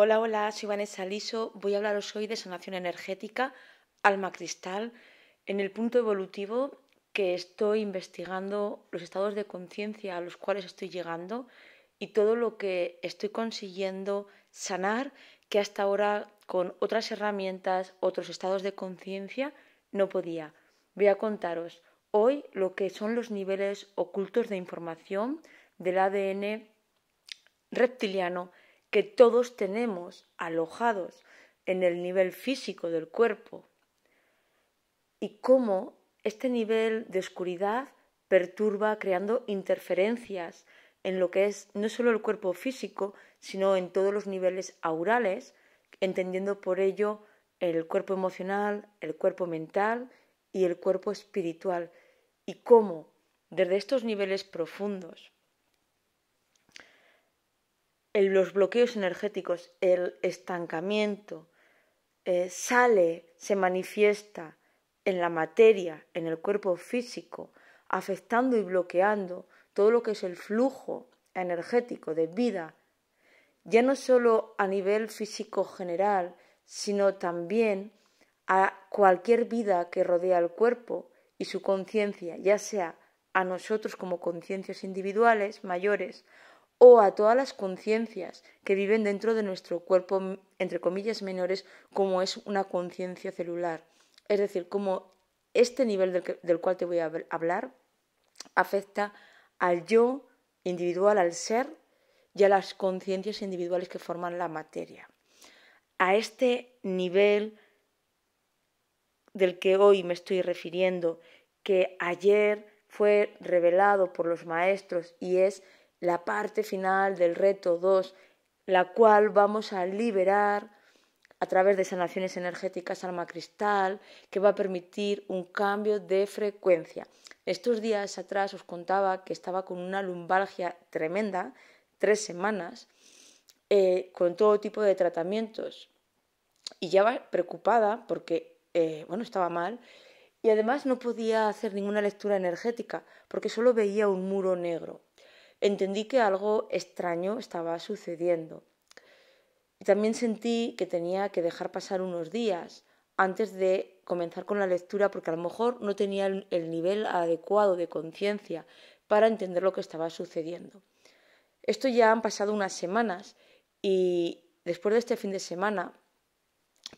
Hola, hola, soy Vanessa Liso. Voy a hablaros hoy de sanación energética, alma cristal, en el punto evolutivo que estoy investigando los estados de conciencia a los cuales estoy llegando y todo lo que estoy consiguiendo sanar que hasta ahora con otras herramientas, otros estados de conciencia no podía. Voy a contaros hoy lo que son los niveles ocultos de información del ADN reptiliano que todos tenemos alojados en el nivel físico del cuerpo y cómo este nivel de oscuridad perturba creando interferencias en lo que es no solo el cuerpo físico, sino en todos los niveles aurales, entendiendo por ello el cuerpo emocional, el cuerpo mental y el cuerpo espiritual, y cómo desde estos niveles profundos el, los bloqueos energéticos, el estancamiento, eh, sale, se manifiesta en la materia, en el cuerpo físico, afectando y bloqueando todo lo que es el flujo energético de vida, ya no solo a nivel físico general, sino también a cualquier vida que rodea el cuerpo y su conciencia, ya sea a nosotros como conciencias individuales mayores o a todas las conciencias que viven dentro de nuestro cuerpo, entre comillas, menores, como es una conciencia celular. Es decir, como este nivel del, del cual te voy a hablar afecta al yo individual, al ser y a las conciencias individuales que forman la materia. A este nivel del que hoy me estoy refiriendo, que ayer fue revelado por los maestros y es la parte final del reto 2, la cual vamos a liberar a través de sanaciones energéticas alma cristal, que va a permitir un cambio de frecuencia. Estos días atrás os contaba que estaba con una lumbalgia tremenda, tres semanas, eh, con todo tipo de tratamientos. Y ya preocupada porque, eh, bueno, estaba mal. Y además no podía hacer ninguna lectura energética porque solo veía un muro negro entendí que algo extraño estaba sucediendo. también sentí que tenía que dejar pasar unos días antes de comenzar con la lectura porque a lo mejor no tenía el nivel adecuado de conciencia para entender lo que estaba sucediendo. Esto ya han pasado unas semanas y después de este fin de semana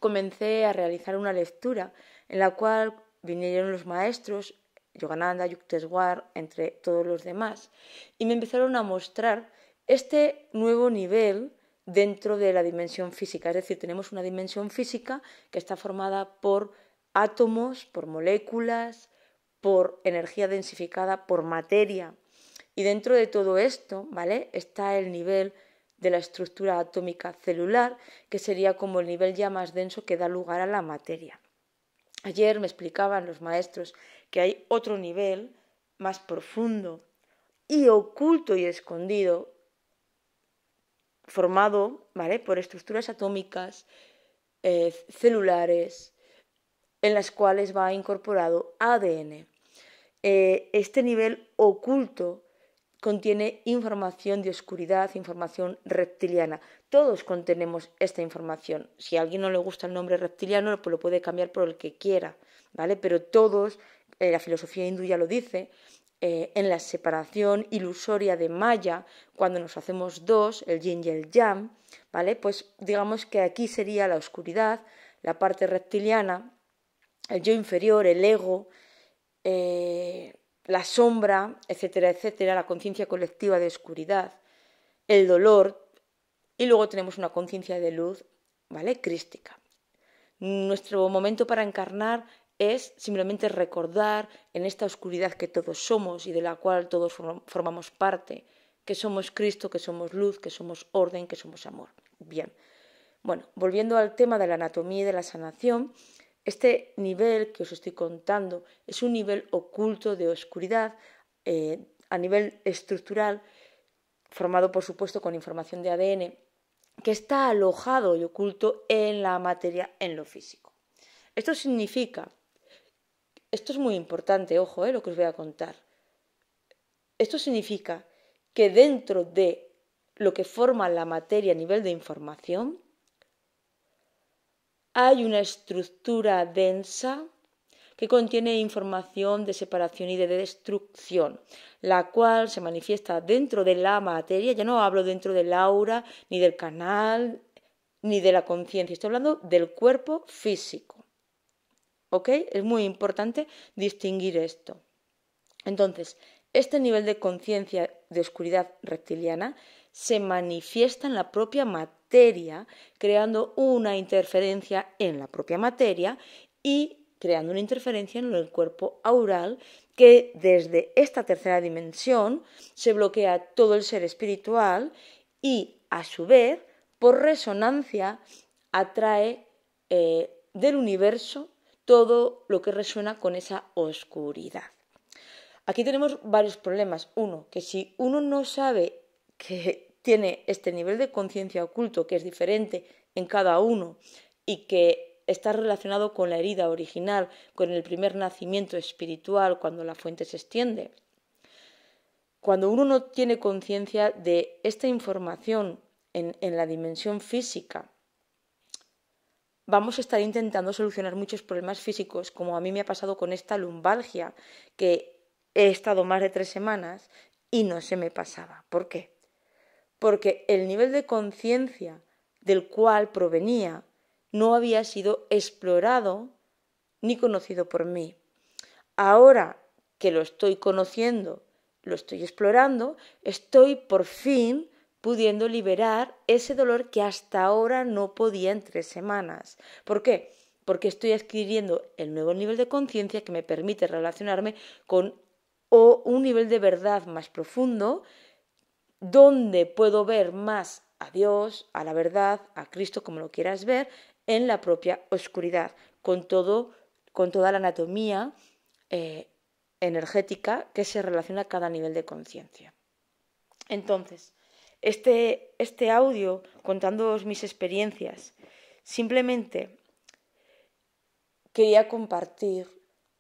comencé a realizar una lectura en la cual vinieron los maestros Yogananda, Yukteswar, entre todos los demás, y me empezaron a mostrar este nuevo nivel dentro de la dimensión física. Es decir, tenemos una dimensión física que está formada por átomos, por moléculas, por energía densificada, por materia. Y dentro de todo esto, ¿vale? Está el nivel de la estructura atómica celular, que sería como el nivel ya más denso que da lugar a la materia. Ayer me explicaban los maestros que hay otro nivel más profundo y oculto y escondido, formado ¿vale? por estructuras atómicas, eh, celulares, en las cuales va incorporado ADN. Eh, este nivel oculto contiene información de oscuridad, información reptiliana. Todos contenemos esta información. Si a alguien no le gusta el nombre reptiliano, pues lo puede cambiar por el que quiera, ¿vale? Pero todos eh, la filosofía hindú ya lo dice, eh, en la separación ilusoria de Maya, cuando nos hacemos dos, el yin y el yang, ¿vale? Pues digamos que aquí sería la oscuridad, la parte reptiliana, el yo inferior, el ego, eh, la sombra, etcétera, etcétera, la conciencia colectiva de oscuridad, el dolor, y luego tenemos una conciencia de luz, ¿vale? Crística. Nuestro momento para encarnar es simplemente recordar en esta oscuridad que todos somos y de la cual todos formamos parte, que somos Cristo, que somos luz, que somos orden, que somos amor. Bien. Bueno, volviendo al tema de la anatomía y de la sanación, este nivel que os estoy contando es un nivel oculto de oscuridad eh, a nivel estructural, formado por supuesto con información de ADN, que está alojado y oculto en la materia, en lo físico. Esto significa esto es muy importante, ojo, eh, lo que os voy a contar. Esto significa que dentro de lo que forma la materia a nivel de información, hay una estructura densa que contiene información de separación y de destrucción, la cual se manifiesta dentro de la materia, ya no hablo dentro del aura, ni del canal, ni de la conciencia, estoy hablando del cuerpo físico. Es muy importante distinguir esto. Entonces, este nivel de conciencia de oscuridad reptiliana se manifiesta en la propia materia, creando una interferencia en la propia materia y creando una interferencia en el cuerpo aural que desde esta tercera dimensión se bloquea todo el ser espiritual y a su vez, por resonancia, atrae eh, del universo todo lo que resuena con esa oscuridad. Aquí tenemos varios problemas. Uno, que si uno no sabe que tiene este nivel de conciencia oculto, que es diferente en cada uno y que está relacionado con la herida original, con el primer nacimiento espiritual, cuando la fuente se extiende. Cuando uno no tiene conciencia de esta información en, en la dimensión física, vamos a estar intentando solucionar muchos problemas físicos, como a mí me ha pasado con esta lumbalgia, que he estado más de tres semanas y no se me pasaba. ¿Por qué? Porque el nivel de conciencia del cual provenía no había sido explorado ni conocido por mí. Ahora que lo estoy conociendo, lo estoy explorando, estoy por fin pudiendo liberar ese dolor que hasta ahora no podía en tres semanas. ¿Por qué? Porque estoy adquiriendo el nuevo nivel de conciencia que me permite relacionarme con o un nivel de verdad más profundo, donde puedo ver más a Dios, a la verdad, a Cristo, como lo quieras ver, en la propia oscuridad, con todo, con toda la anatomía eh, energética que se relaciona a cada nivel de conciencia. Entonces, este, este, audio contándoos mis experiencias. Simplemente quería compartir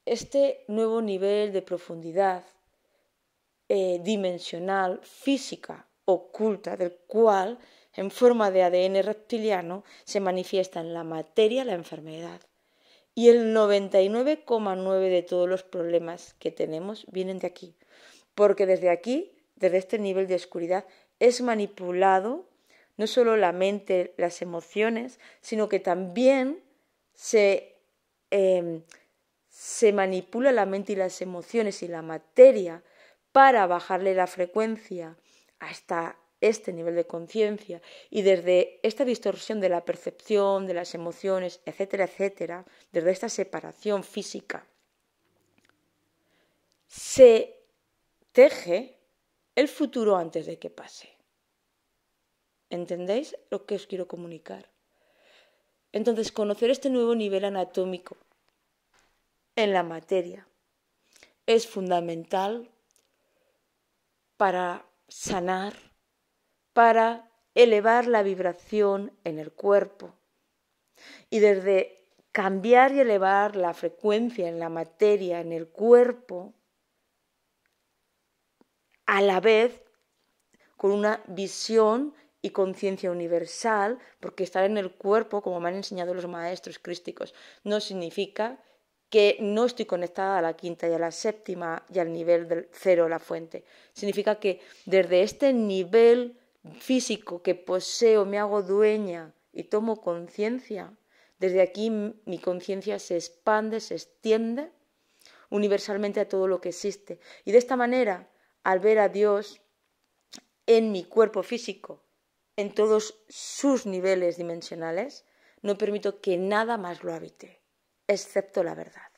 este nuevo nivel de profundidad eh, dimensional, física, oculta, del cual en forma de ADN reptiliano se manifiesta en la materia la enfermedad. Y el 99,9 de todos los problemas que tenemos vienen de aquí, porque desde aquí, desde este nivel de oscuridad, es manipulado no solo la mente, las emociones, sino que también se, em, se manipula la mente y las emociones y la materia para bajarle la frecuencia hasta este nivel de conciencia y desde esta distorsión de la percepción, de las emociones, etcétera, etcétera, desde esta separación física, se teje el futuro antes de que pase. ¿Entendéis lo que os quiero comunicar? Entonces, conocer este nuevo nivel anatómico en la materia es fundamental para sanar, para elevar la vibración en el cuerpo. Y desde cambiar y elevar la frecuencia en la materia, en el cuerpo, a la vez con una visión y conciencia universal, porque estar en el cuerpo, como me han enseñado los maestros crísticos, no significa que no estoy conectada a la quinta y a la séptima y al nivel del cero, la fuente. Significa que desde este nivel físico que poseo, me hago dueña y tomo conciencia, desde aquí mi conciencia se expande, se extiende universalmente a todo lo que existe. Y de esta manera al ver a Dios en mi cuerpo físico, en todos sus niveles dimensionales, no permito que nada más lo habite, excepto la verdad.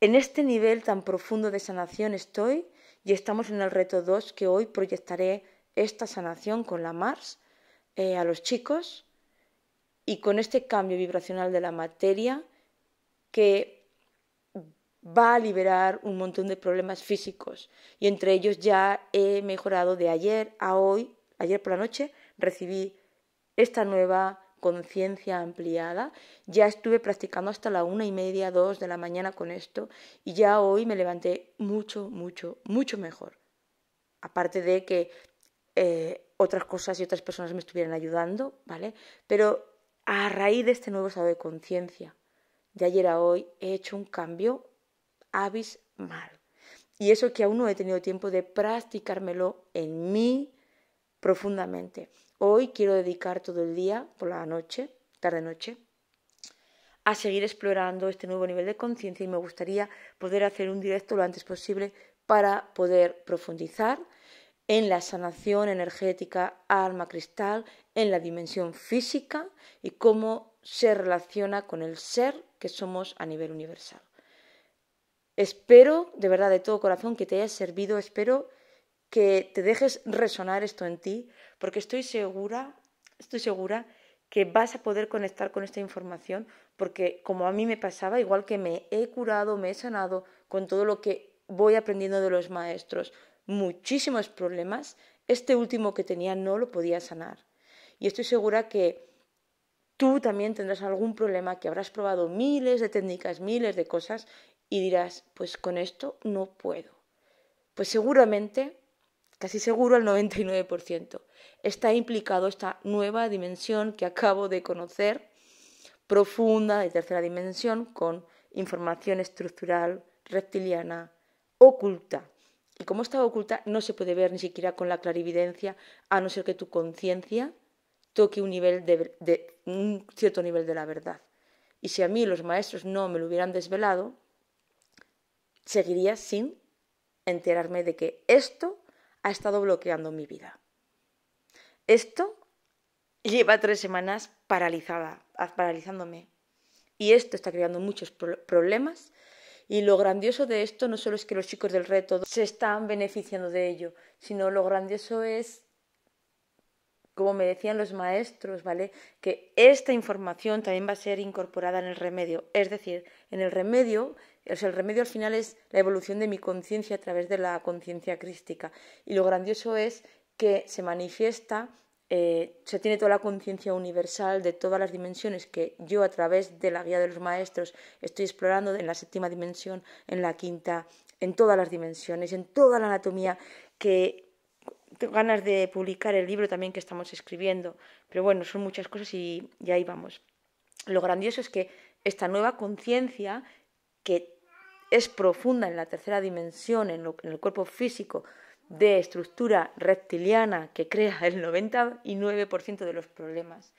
En este nivel tan profundo de sanación estoy y estamos en el reto 2 que hoy proyectaré esta sanación con la Mars eh, a los chicos y con este cambio vibracional de la materia que va a liberar un montón de problemas físicos y entre ellos ya he mejorado de ayer a hoy, ayer por la noche recibí esta nueva conciencia ampliada, ya estuve practicando hasta la una y media, dos de la mañana con esto y ya hoy me levanté mucho, mucho, mucho mejor. Aparte de que eh, otras cosas y otras personas me estuvieran ayudando, ¿vale? Pero a raíz de este nuevo estado de conciencia, de ayer a hoy, he hecho un cambio mal Y eso que aún no he tenido tiempo de practicármelo en mí profundamente. Hoy quiero dedicar todo el día, por la noche, tarde-noche, a seguir explorando este nuevo nivel de conciencia y me gustaría poder hacer un directo lo antes posible para poder profundizar en la sanación energética alma cristal, en la dimensión física y cómo se relaciona con el ser que somos a nivel universal. Espero, de verdad, de todo corazón, que te haya servido. Espero que te dejes resonar esto en ti, porque estoy segura, estoy segura que vas a poder conectar con esta información, porque como a mí me pasaba, igual que me he curado, me he sanado con todo lo que voy aprendiendo de los maestros, muchísimos problemas, este último que tenía no lo podía sanar. Y estoy segura que tú también tendrás algún problema, que habrás probado miles de técnicas, miles de cosas y dirás, pues con esto no puedo. Pues seguramente, casi seguro al 99%, está implicado esta nueva dimensión que acabo de conocer, profunda de tercera dimensión, con información estructural reptiliana oculta. Y como está oculta, no se puede ver ni siquiera con la clarividencia, a no ser que tu conciencia toque un, nivel de, un cierto nivel de la verdad. Y si a mí los maestros no me lo hubieran desvelado, seguiría sin enterarme de que esto ha estado bloqueando mi vida. Esto lleva tres semanas paralizada, ah, paralizándome. Y esto está creando muchos problemas. Y lo grandioso de esto no solo es que los chicos del reto se están beneficiando de ello, sino lo grandioso es como me decían los maestros, ¿vale? Que esta información también va a ser incorporada en el remedio. Es decir, en el remedio, el remedio al final es la evolución de mi conciencia a través de la conciencia crística. Y lo grandioso es que se manifiesta, eh, se tiene toda la conciencia universal de todas las dimensiones que yo a través de la guía de los maestros estoy explorando en la séptima dimensión, en la quinta, en todas las dimensiones, en toda la anatomía que tengo ganas de publicar el libro también que estamos escribiendo, pero bueno, son muchas cosas y, ya ahí vamos. Lo grandioso es que esta nueva conciencia que es profunda en la tercera dimensión, en, el cuerpo físico, de estructura reptiliana que crea el 99% de los problemas,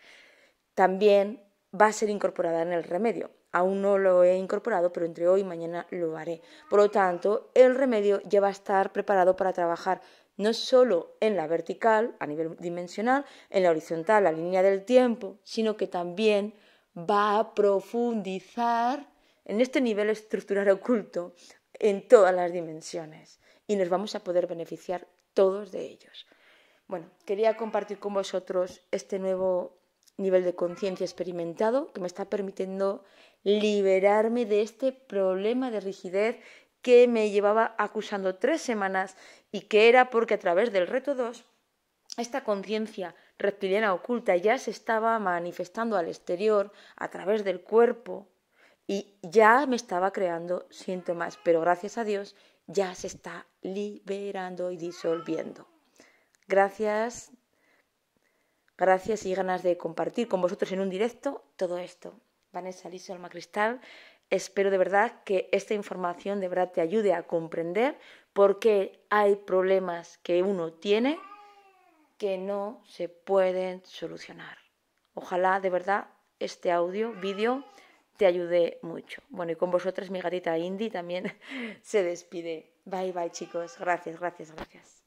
también va a ser incorporada en el remedio. Aún no lo he incorporado, pero entre hoy y mañana lo haré. Por lo tanto, el remedio ya va a estar preparado para trabajar no solo en la vertical, a nivel dimensional, en la horizontal, la línea del tiempo, sino que también va a profundizar en este nivel estructural oculto en todas las dimensiones y nos vamos a poder beneficiar todos de ellos. Bueno, quería compartir con vosotros este nuevo nivel de conciencia experimentado que me está permitiendo liberarme de este problema de rigidez que me llevaba acusando tres semanas y que era porque a través del reto 2 esta conciencia reptiliana oculta ya se estaba manifestando al exterior a través del cuerpo y ya me estaba creando síntomas, pero gracias a Dios ya se está liberando y disolviendo. Gracias, gracias y ganas de compartir con vosotros en un directo todo esto. Vanessa Liso Alma Cristal. Espero de verdad que esta información de verdad te ayude a comprender por qué hay problemas que uno tiene que no se pueden solucionar. Ojalá de verdad este audio, vídeo, te ayude mucho. Bueno, y con vosotras mi gatita Indy también se despide. Bye bye chicos. Gracias, gracias, gracias.